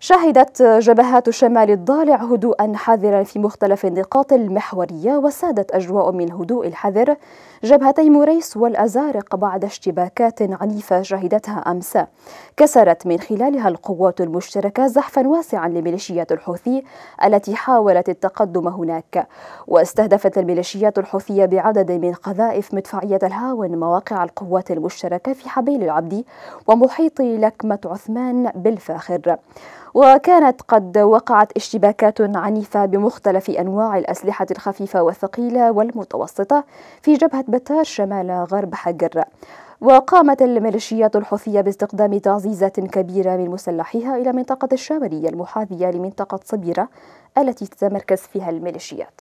شهدت جبهات الشمال الضالع هدوءا حذرا في مختلف النقاط المحورية وسادت أجواء من الهدوء الحذر جبهتي موريس والأزارق بعد اشتباكات عنيفة شهدتها أمس كسرت من خلالها القوات المشتركة زحفا واسعا لميليشيات الحوثي التي حاولت التقدم هناك واستهدفت الميليشيات الحوثية بعدد من قذائف مدفعية الهاون مواقع القوات المشتركة في حبيل العبدي ومحيط لكمة عثمان بالفاخر وكانت قد وقعت اشتباكات عنيفة بمختلف أنواع الأسلحة الخفيفة والثقيلة والمتوسطة في جبهة بتار شمال غرب حجر وقامت الميليشيات الحوثية باستخدام تعزيزات كبيرة من مسلحيها إلى منطقة الشامرية المحاذية لمنطقة صبيرة التي تتمركز فيها الميليشيات